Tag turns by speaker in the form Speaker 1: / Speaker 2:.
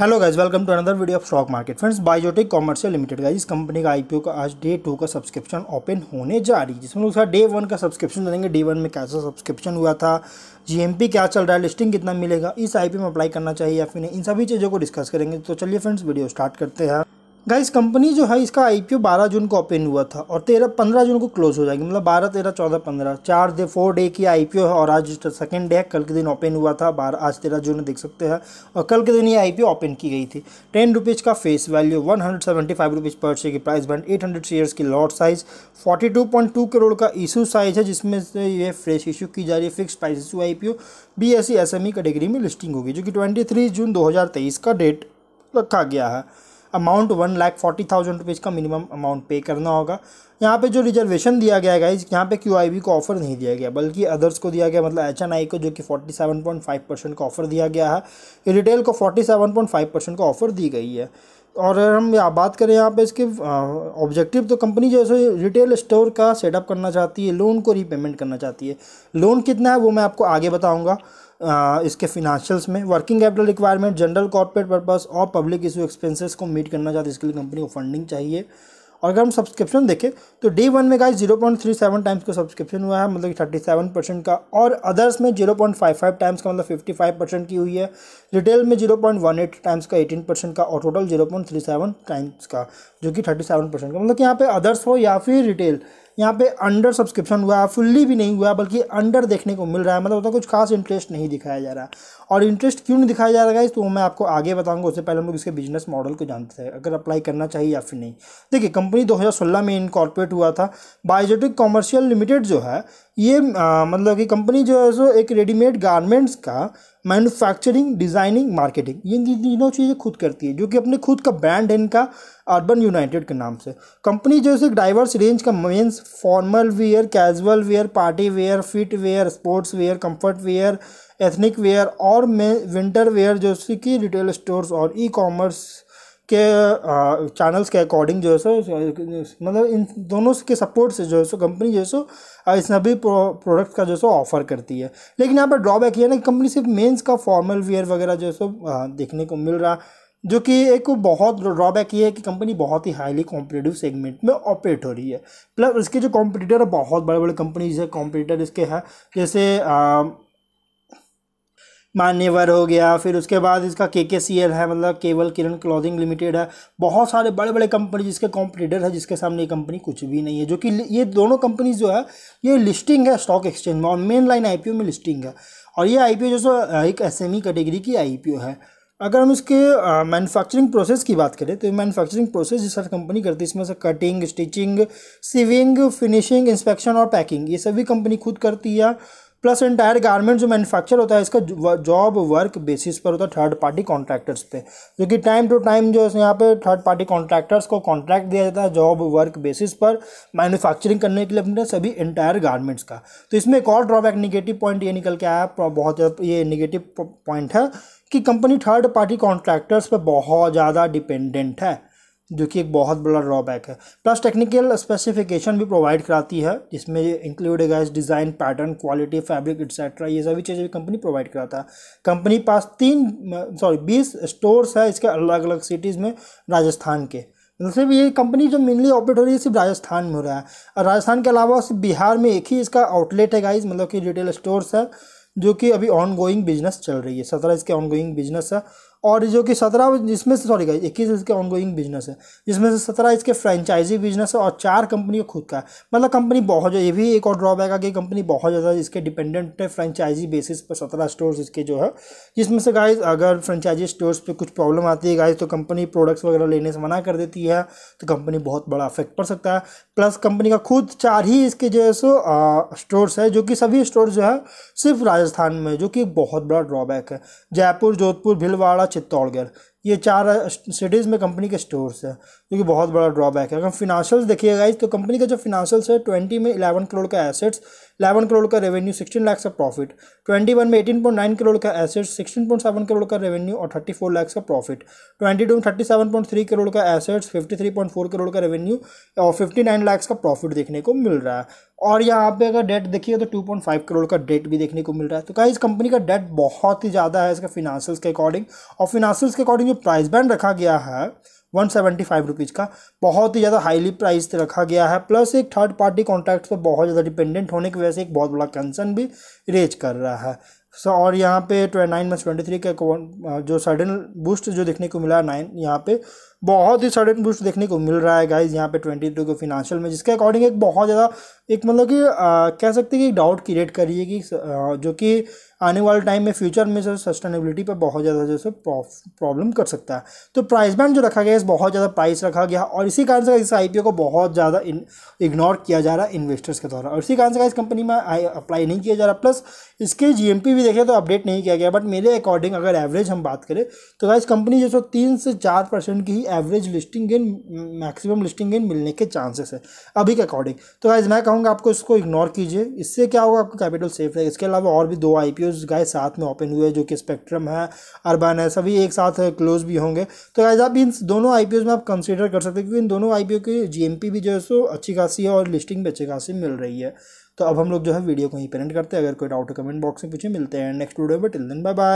Speaker 1: hello guys welcome to another video of stock market friends biotech commercial limited guys इस company का IPO का आज day two का subscription open होने जा रही है जिसमें उसका डे वन का सब्सक्रिप्शन देंगे डे वन में कैसा सब्सक्रिप्शन हुआ था जीएमपी क्या चल रहा है लिस्टिंग कितना मिलेगा इस आईपीओ में अप्लाई करना चाहिए या फिर इन सभी चीज़ों को डिस्कस करेंगे तो चलिए फ्रेंड्स वीडियो स्टार्ट करते हैं गाइस कंपनी जो है इसका आईपीओ 12 जून को ओपन हुआ था और तेरह पंद्रह जून को क्लोज हो जाएगी मतलब बारह तेरह चौदह पंद्रह चार डे फोर डे की आईपीओ है और आज सेकेंड डे है कल के दिन ओपन हुआ था बारह आज तेरह जून देख सकते हैं और कल के दिन ये आईपीओ ओपन की गई थी टेन रुपीज़ का face value one hundred seventy five rupees per share की price band eight hundred shares की lot size forty two point two crore का इशू साइज़ है जिसमें से ये फ्रेश इशू की जा रही है fix price issue I P O B S M E category में लिस्टिंग होगी जो कि ट्वेंटी थ्री जून दो हज़ार तेईस का डेट रखा गया है amount one lakh forty thousand rupees का मिनिमम अमाउंट पे करना होगा यहाँ पे जो रिजर्वेशन दिया गया है गाइज यहाँ पे क्यू को ऑफर नहीं दिया गया बल्कि अदर्स को दिया गया मतलब एच को जो कि forty seven point five percent का ऑफर दिया गया है रिटेल को forty seven point five percent का ऑफर दी गई है और हम बात करें यहाँ पे इसके ऑब्जेक्टिव तो कंपनी जो है रिटेल स्टोर का सेटअप करना चाहती है लोन को रीपेमेंट करना चाहती है लोन कितना है वो मैं आपको आगे बताऊँगा इसके फिनंशियल्स में working capital requirement general corporate purpose और पब्लिक इशू एक्सपेंसेस को मीट करना चाहती है इसके लिए कंपनी को फंडिंग चाहिए और अगर हम सब्सक्रिप्शन देखें तो डे वन में गाइस 0.37 टाइम्स का सब्सक्रिप्शन हुआ है मतलब थर्टी सेवन परसेंट का और अदर्स में 0.55 टाइम्स का मतलब 55 परसेंट की हुई है रिटेल में 0.18 टाइम्स का 18 परसेंट का और टोटल 0.37 टाइम्स का जो कि 37 परसेंट का मतलब कि यहाँ पे अदर्स हो या फिर रिटेल यहाँ पे अंडर सब्सक्रिप्शन हुआ फुल्ली भी नहीं हुआ बल्कि अंडर देखने को मिल रहा है मतलब उतना कुछ खास इंटरेस्ट नहीं दिखाया जा रहा और इंटरेस्ट क्यों नहीं दिखाया जा रहा है इस तो मैं आपको आगे बताऊंगा उससे पहले हम लोग इसके बिजनेस मॉडल को जानते हैं अगर अप्लाई करना चाहिए या फिर नहीं देखिए कंपनी कंपनी 2016 में इनकॉर्पोरेट हुआ था बायोजेटिक कॉमर्शियल लिमिटेड जो है ये आ, मतलब कि कंपनी जो है सो एक रेडीमेड गारमेंट्स का मैन्युफैक्चरिंग डिज़ाइनिंग मार्केटिंग ये तीनों चीज़ें खुद करती है जो कि अपने खुद का ब्रांड है इनका अर्बन यूनाइटेड के नाम से कंपनी जो है एक डाइवर्स रेंज का men's formal wear casual wear party wear fit wear sports wear comfort wear ethnic wear और विंटर वेयर जैसे कि रिटेल स्टोर्स और ई कॉमर्स के चैनल्स के अकॉर्डिंग जो है सो मतलब इन दोनों के सपोर्ट से जो है सो कंपनी जो है सो इस सभी प्रोडक्ट का जो है सो ऑफर करती है लेकिन यहाँ पर ड्रॉबैक ये है ना कंपनी सिर्फ मेंस का फॉर्मल वेयर वगैरह जो है सो देखने को मिल रहा जो कि एक बहुत ड्रॉबैक ये है कि कंपनी बहुत ही हाईली कॉम्पिटेटिव सेगमेंट में ऑपरेट हो रही है प्लस इसके जो कॉम्पिटिटर बहुत बड़े बड़े कंपनीज है कॉम्पिटिटर इसके हैं जैसे आ, मान्यवर हो गया फिर उसके बाद इसका के के सी एल है मतलब केवल किरण क्लॉथिंग लिमिटेड है बहुत सारे बड़े बड़े कंपनी जिसके कॉम्पिटिटर है जिसके सामने ये कंपनी कुछ भी नहीं है जो कि ये दोनों कंपनी जो है ये लिस्टिंग है स्टॉक एक्सचेंज में और मेन लाइन आई में लिस्टिंग है और ये आई पी जो एक एस कैटेगरी e की आई है अगर हम इसके मैन्युफैक्चरिंग प्रोसेस की बात करें तो मैन्युफैक्चरिंग प्रोसेस जिस हर कंपनी करती है इसमें से cutting stitching sewing finishing inspection और पैकिंग ये सभी कंपनी खुद करती है प्लस इंटायर गारमेंट जो मैन्युफैक्चर होता है इसका जॉब वर्क बेसिस पर होता है थर्ड पार्टी कॉन्ट्रैक्टर्स पे जो कि टाइम टू टाइम जो है यहाँ पे थर्ड पार्टी कॉन्ट्रैक्टर्स को कॉन्ट्रैक्ट दिया जाता है जॉब वर्क बेसिस पर मैन्युफैक्चरिंग करने के लिए अपने सभी इंटायर गारमेंट्स का तो इसमें एक और ड्रॉबैक निगेटिव पॉइंट ये निकल के आया बहुत ये निगेटिव पॉइंट है कि कंपनी थर्ड पार्टी कॉन्ट्रैक्टर्स पर बहुत ज़्यादा डिपेंडेंट है जो कि एक बहुत बड़ा ड्रॉबैक है प्लस टेक्निकल स्पेसिफिकेशन भी प्रोवाइड कराती है जिसमें इंक्लूड है design pattern quality fabric etcetera ये सभी चीज़ें भी कंपनी प्रोवाइड कराता है कंपनी पास तीन सॉरी बीस स्टोर्स है इसके अलग अलग सिटीज़ में राजस्थान के सिर्फ ये कंपनी जो मेनली ऑपरेट हो रही है सिर्फ राजस्थान में हो रहा है और राजस्थान के अलावा सिर्फ बिहार में एक ही इसका आउटलेट है गाइज मतलब कि रिटेल स्टोर्स है जो कि अभी ऑनगोइंग बिजनेस चल रही है सत्रह इसके ऑनगोइंग बिजनेस है और जो कि सत्रह जिसमें से सॉरी गाइज इक्कीस इसके ऑनगोइंग बिजनेस है जिसमें से सत्रह इसके फ्रेंचाइजी बिजनेस है और चार कंपनी खुद का है मतलब कंपनी बहुत ये भी एक और ड्रॉबैक है कि कंपनी बहुत ज़्यादा इसके डिपेंडेंट है फ्रेंचाइजी बेसिस पर सत्रह स्टोर्स इसके जो है जिसमें से गाइज अगर फ्रेंचाइजी स्टोर्स पर कुछ प्रॉब्लम आती है गाइज तो कंपनी प्रोडक्ट्स वगैरह लेने से मना कर देती है तो कंपनी बहुत बड़ा अफेक्ट पड़ सकता है प्लस कंपनी का खुद चार ही इसके जो है सो स्टोर्स है जो कि सभी स्टोर जो है सिर्फ राजस्थान में जो कि बहुत बड़ा ड्रॉबैक है जयपुर जोधपुर भीलवाड़ा Chet Holger, ये चार सिटीज़ में कंपनी के स्टोर्स है जो कि बहुत बड़ा ड्रॉबैक है अगर फिनांशियल्स देखिएगा इस तो कंपनी का जो फिनांशियल्स है ट्वेंटी में इलेवन करोड़ का एसेट्स इलेवन करोड़ का रेवेन्यू सिक्सटीन लाख का प्रॉफिट ट्वेंटी वन में एटीन पॉइंट नाइन करोड़ का assets sixteen point seven crore का रेवेन्यू और थर्टी फोर लाख का प्रॉफिट ट्वेंटी टू में thirty seven point three crore का assets fifty three point four crore का रेवेन्यू और फिफ्टी नाइन लाख का प्रॉफिट देखने को मिल रहा है और यहाँ पे अगर डेट देखिए तो टू पॉइंट फाइव करोड़ का डेट भी देखने को मिल रहा है तो क्या इस कंपनी का डेट बहुत ही ज़्यादा है इसका फिनांशियल्स के अकॉर्डिंग और फिनांशियल्स के अकॉर्डिंग जो प्राइस बैंड रखा गया है वन सेवेंटी फाइव रुपीज़ का बहुत ही ज़्यादा हाईली प्राइस रखा गया है प्लस एक थर्ड पार्टी कॉन्ट्रैक्ट पर बहुत ज़्यादा डिपेंडेंट होने की वजह से एक बहुत बड़ा कंसर्न भी रेज कर रहा है सो so, और यहाँ पे twenty nine month twenty three का जो सडन बूस्ट जो देखने को मिला नाइन यहाँ पे बहुत ही सडन बूस्ट देखने को मिल रहा है गाइज यहाँ पे ट्वेंटी टू के फिनांशियल में जिसके अकॉर्डिंग एक बहुत ज़्यादा एक मतलब कि कह सकते हैं कि डाउट क्रिएट करिए कि आ, जो कि आने वाले टाइम में फ्यूचर में जो सस्टेनेबिलिटी पर बहुत ज़्यादा जैसे प्रॉब्लम कर सकता है तो प्राइस बैंड जो रखा गया है बहुत ज़्यादा प्राइस रखा गया और इसी कारण से इस आई को बहुत ज़्यादा इग्नोर किया जा रहा है इन्वेस्टर्स के द्वारा और इसी कारण से इस कंपनी में अप्लाई नहीं किया जा रहा प्लस इसके जी भी देखें तो अपडेट नहीं किया गया बट मेरे अकॉर्डिंग अगर एवरेज हम बात करें तो इस कंपनी जो तीन से चार परसेंट की ही average listing gain maximum listing gain मिलने के चांसेस है अभी के अकॉर्डिंग तो गाइज मैं कहूँगा आपको इसको इग्नोर कीजिए इससे क्या होगा आपका कैपिटल सेफ रहेगा इसके अलावा और भी दो आई पी गाय साथ में ओपन हुए जो कि स्पेक्ट्रम है अरबान है सभी एक साथ क्लोज भी होंगे तो गाइज आप इन दोनों आई में आप कंसिडर कर सकते हैं क्योंकि इन दोनों आई की जी भी जो है सो अच्छी खासी है और लिस्टिंग भी अच्छी खासी मिल रही है तो अब हम लोग जो है वीडियो को ही पेरेंट करते हैं अगर कोई डाउट कमेंट बॉक्स में पूछे मिलते हैं नेक्स्ट वीडियो में टिल दिन बाय बाय